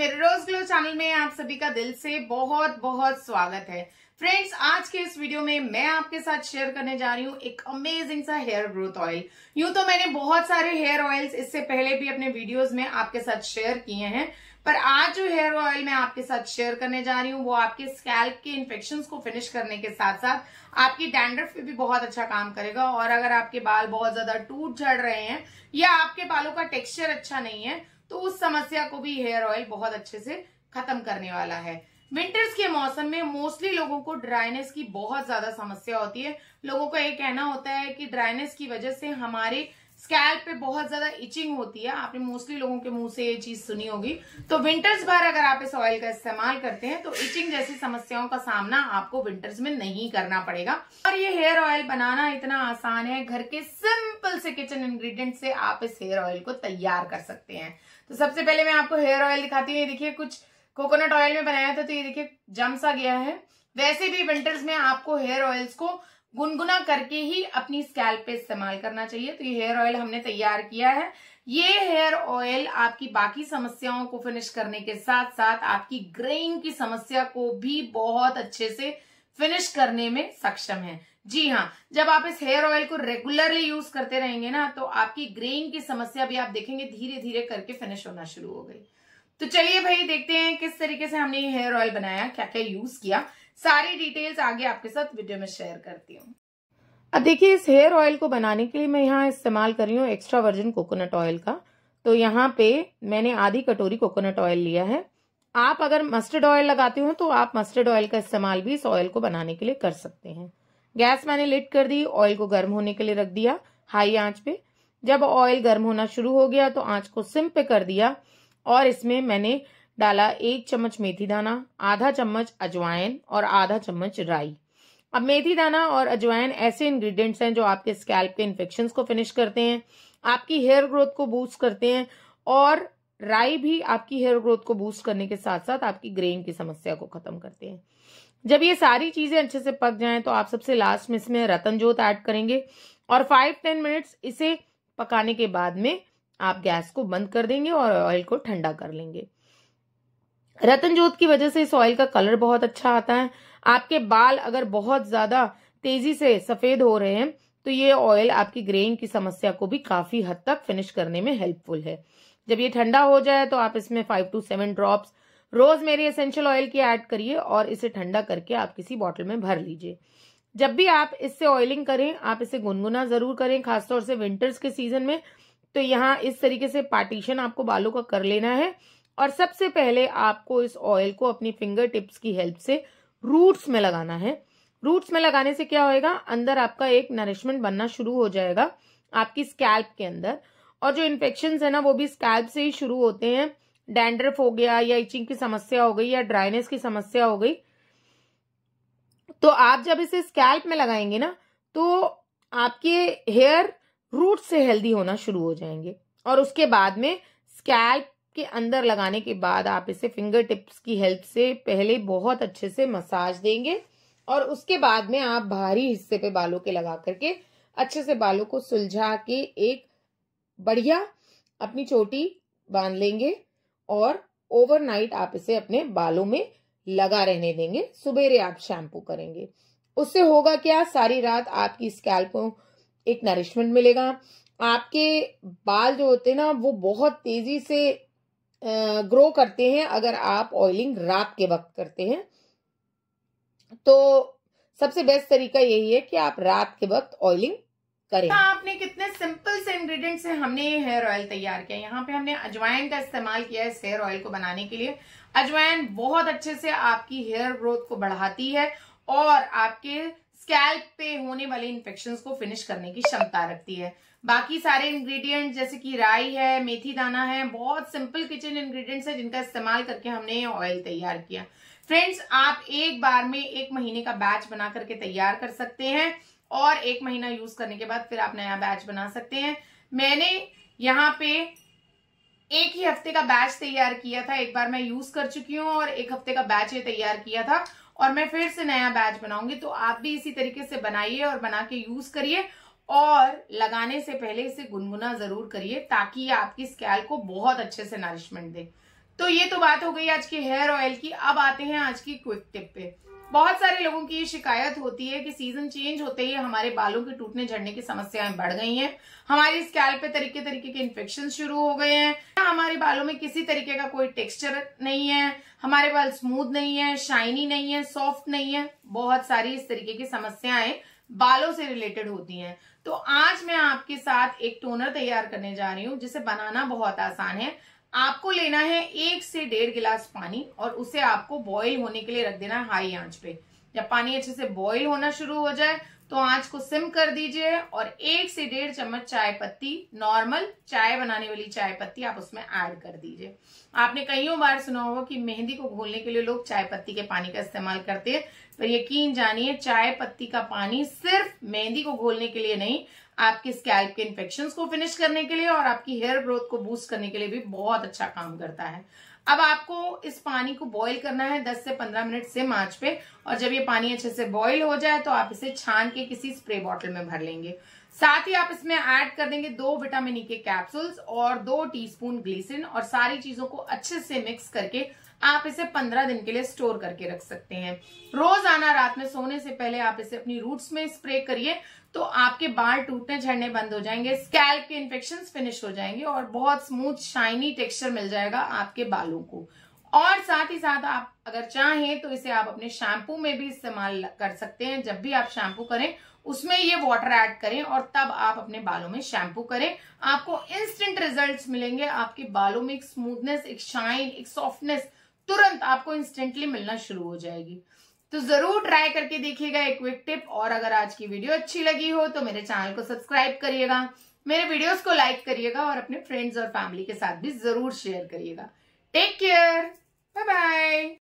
मेरे रोज glow channel में आप सभी का दिल से बहुत बहुत स्वागत है फ्रेंड्स आज के इस वीडियो में मैं आपके साथ शेयर करने जा रही हूँ एक अमेजिंग सा हेयर ग्रोथ ऑयल यूं तो मैंने बहुत सारे हेयर ऑयल्स इससे पहले भी अपने वीडियोस में आपके साथ शेयर किए हैं पर आज जो हेयर ऑयल मैं आपके साथ शेयर करने जा रही हूँ वो आपके स्कैल्प के इन्फेक्शन को फिनिश करने के साथ साथ आपकी डैंड्रफ पे भी बहुत अच्छा काम करेगा और अगर आपके बाल बहुत ज्यादा टूट झड़ रहे हैं या आपके बालों का टेक्स्चर अच्छा नहीं है तो उस समस्या को भी हेयर ऑयल बहुत अच्छे से खत्म करने वाला है विंटर्स के मौसम में मोस्टली लोगों को ड्राइनेस की बहुत ज्यादा समस्या होती है लोगों का ये कहना होता है कि ड्राइनेस की वजह से हमारे स्कैल्प पे बहुत ज्यादा इचिंग होती है आपने मोस्टली लोगों के मुंह से ये चीज सुनी होगी तो विंटर्स बार अगर आप इस ऑयल का इस्तेमाल करते हैं तो इचिंग जैसी समस्याओं का सामना आपको विंटर्स में नहीं करना पड़ेगा और ये हेयर ऑयल बनाना इतना आसान है घर के सिंपल से किचन इंग्रीडियंट से आप इस हेयर ऑयल को तैयार कर सकते हैं तो सबसे पहले मैं आपको हेयर ऑयल दिखाती हूँ ये देखिए कुछ कोकोनट ऑयल में बनाया था तो ये देखिए जम सा गया है वैसे भी विंटर्स में आपको हेयर ऑयल्स को गुनगुना करके ही अपनी स्कैल्प पे इस्तेमाल करना चाहिए तो ये हेयर ऑयल हमने तैयार किया है ये हेयर ऑयल आपकी बाकी समस्याओं को फिनिश करने के साथ साथ आपकी ग्रेइंग की समस्या को भी बहुत अच्छे से फिनिश करने में सक्षम है जी हाँ जब आप इस हेयर ऑयल को रेगुलरली यूज करते रहेंगे ना तो आपकी ग्रेइंग की समस्या भी आप देखेंगे धीरे धीरे करके फिनिश होना शुरू हो गई तो चलिए भाई देखते हैं किस तरीके से हमने ये हेयर ऑयल बनाया क्या क्या यूज किया सारी डिटेल्स आगे आपके साथ वीडियो में शेयर करती हूँ अब देखिए इस हेयर ऑयल को बनाने के लिए मैं यहाँ इस्तेमाल कर रही हूँ एक्स्ट्रा वर्जिन कोकोनट ऑयल का तो यहाँ पे मैंने आधी कटोरी कोकोनट ऑयल लिया है आप अगर मस्टर्ड ऑयल लगाते हो तो आप मस्टर्ड ऑयल का इस्तेमाल भी इस ऑयल को बनाने के लिए कर सकते हैं गैस मैंने लिट कर दी ऑयल को गर्म होने के लिए रख दिया हाई आंच पे जब ऑयल गर्म होना शुरू हो गया तो आंच को सिम पे कर दिया और इसमें मैंने डाला एक चम्मच मेथी दाना आधा चम्मच अजवाइन और आधा चम्मच राई अब मेथी दाना और अजवाइन ऐसे इंग्रेडिएंट्स हैं जो आपके स्कैल्प के इन्फेक्शन को फिनिश करते हैं आपकी हेयर ग्रोथ को बूस्ट करते हैं और राई भी आपकी हेयर ग्रोथ को बूस्ट करने के साथ साथ आपकी ग्रेन की समस्या को खत्म करते हैं जब ये सारी चीज़ें अच्छे से पक जाएं तो आप सबसे लास्ट में इसमें रतन जोत ऐड करेंगे और फाइव टेन मिनट्स इसे पकाने के बाद में आप गैस को बंद कर देंगे और ऑयल को ठंडा कर लेंगे रतन जोत की वजह से इस ऑयल का कलर बहुत अच्छा आता है आपके बाल अगर बहुत ज़्यादा तेज़ी से सफ़ेद हो रहे हैं तो ये ऑयल आपकी ग्रेन की समस्या को भी काफ़ी हद तक फिनिश करने में हेल्पफुल है जब ये ठंडा हो जाए तो आप इसमें फाइव टू सेवन ड्रॉप्स रोज मेरी एसेंशियल ऑयल की ऐड करिए और इसे ठंडा करके आप किसी बॉटल में भर लीजिए जब भी आप इससे ऑयलिंग करें आप इसे गुनगुना जरूर करें खासतौर से विंटर्स के सीजन में तो यहाँ इस तरीके से पार्टीशन आपको बालों का कर लेना है और सबसे पहले आपको इस ऑयल को अपनी फिंगर टिप्स की हेल्प से रूट्स में लगाना है रूट्स में लगाने से क्या होएगा अंदर आपका एक नरिशमेंट बनना शुरू हो जाएगा आपकी स्कैल्प के अंदर और जो इन्फेक्शन है ना वो भी स्कैल्प से ही शुरू होते हैं डैंड्रफ हो गया या इचिंग की समस्या हो गई या ड्राइनेस की समस्या हो गई तो आप जब इसे स्कैल्प में लगाएंगे ना तो आपके हेयर रूट से हेल्दी होना शुरू हो जाएंगे और उसके बाद में स्कैल्प के अंदर लगाने के बाद आप इसे फिंगर टिप्स की हेल्प से पहले बहुत अच्छे से मसाज देंगे और उसके बाद में आप भारी हिस्से पे बालों के लगा करके अच्छे से बालों को सुलझा के एक बढ़िया अपनी चोटी बांध लेंगे और ओवरनाइट आप इसे अपने बालों में लगा रहने देंगे सुबेरे आप शैम्पू करेंगे उससे होगा क्या सारी रात आपकी स्कैल को एक नरिशमेंट मिलेगा आपके बाल जो होते हैं ना वो बहुत तेजी से ग्रो करते हैं अगर आप ऑयलिंग रात के वक्त करते हैं तो सबसे बेस्ट तरीका यही है कि आप रात के वक्त ऑयलिंग करें हाँ, आपने कितने सिंपल से इंग्रेडिएंट से हमने ये हेयर ऑयल तैयार किया यहाँ पे हमने अजवाइन का इस्तेमाल किया है इस हेयर ऑयल को बनाने के लिए अजवाइन बहुत अच्छे से आपकी हेयर ग्रोथ को बढ़ाती है और आपके स्कैल्प पे होने वाले इन्फेक्शन को फिनिश करने की क्षमता रखती है बाकी सारे इंग्रेडिएंट जैसे कि राई है मेथी दाना है बहुत सिंपल किचन इंग्रेडिएंट्स है जिनका इस्तेमाल करके हमने ये ऑयल तैयार किया फ्रेंड्स आप एक बार में एक महीने का बैच बना करके तैयार कर सकते हैं और एक महीना यूज करने के बाद फिर आप नया बैच बना सकते हैं मैंने यहाँ पे एक ही हफ्ते का बैच तैयार किया था एक बार मैं यूज कर चुकी हूँ और एक हफ्ते का बैच ये तैयार किया था और मैं फिर से नया बैच बनाऊंगी तो आप भी इसी तरीके से बनाइए और बना के यूज करिए और लगाने से पहले इसे गुनगुना जरूर करिए ताकि ये आपकी स्कैल को बहुत अच्छे से नरिशमेंट दे तो ये तो बात हो गई आज की हेयर ऑयल की अब आते हैं आज की क्विक टिप पे बहुत सारे लोगों की ये शिकायत होती है कि सीजन चेंज होते ही हमारे बालों के टूटने झड़ने की समस्याएं बढ़ गई हैं हमारी स्कैल पे तरीके तरीके के इन्फेक्शन शुरू हो गए हैं हमारे बालों में किसी तरीके का कोई टेक्सचर नहीं है हमारे बाल स्मूथ नहीं है शाइनी नहीं है सॉफ्ट नहीं है बहुत सारी इस तरीके की समस्याएं बालों से रिलेटेड होती हैं तो आज मैं आपके साथ एक टोनर तैयार करने जा रही हूँ जिसे बनाना बहुत आसान है आपको लेना है एक से डेढ़ गिलास पानी और उसे आपको बॉईल होने के लिए रख देना है हाई आंच पे जब पानी अच्छे से बॉईल होना शुरू हो जाए तो आंच को सिम कर दीजिए और एक से डेढ़ चम्मच चाय पत्ती नॉर्मल चाय बनाने वाली चाय पत्ती आप उसमें ऐड कर दीजिए आपने कईयों बार सुना होगा कि मेहंदी को घोलने के लिए लोग चाय पत्ती के पानी का इस्तेमाल करते हैं पर यकीन जानिए चाय पत्ती का पानी सिर्फ मेहंदी को घोलने के लिए नहीं आपके स्कैल्प के इन्फेक्शन को फिनिश करने के लिए और आपकी हेयर ग्रोथ को बूस्ट करने के लिए भी बहुत अच्छा काम करता है अब आपको इस पानी को बॉईल करना है 10 से 15 मिनट से आंच पे और जब ये पानी अच्छे से बॉईल हो जाए तो आप इसे छान के किसी स्प्रे बॉटल में भर लेंगे साथ ही आप इसमें ऐड कर देंगे दो विटामिन ई e के कैप्सूल्स और दो टीस्पून स्पून और सारी चीजों को अच्छे से मिक्स करके आप इसे पंद्रह दिन के लिए स्टोर करके रख सकते हैं रोजाना रात में सोने से पहले आप इसे अपनी रूट्स में स्प्रे करिए तो आपके बाल टूटने झड़ने बंद हो जाएंगे स्कैल्प के इन्फेक्शन फिनिश हो जाएंगे और बहुत स्मूथ शाइनी टेक्सचर मिल जाएगा आपके बालों को और साथ ही साथ आप अगर चाहें तो इसे आप अपने शैम्पू में भी इस्तेमाल कर सकते हैं जब भी आप शैम्पू करें उसमें ये वाटर ऐड करें और तब आप अपने बालों में शैम्पू करें आपको इंस्टेंट रिजल्ट्स मिलेंगे आपके बालों में एक स्मूथनेस एक शाइन एक सॉफ्टनेस तुरंत आपको इंस्टेंटली मिलना शुरू हो जाएगी तो जरूर ट्राई करके देखिएगा एक क्विक टिप और अगर आज की वीडियो अच्छी लगी हो तो मेरे चैनल को सब्सक्राइब करिएगा मेरे वीडियोस को लाइक करिएगा और अपने फ्रेंड्स और फैमिली के साथ भी जरूर शेयर करिएगा टेक केयर बाय बाय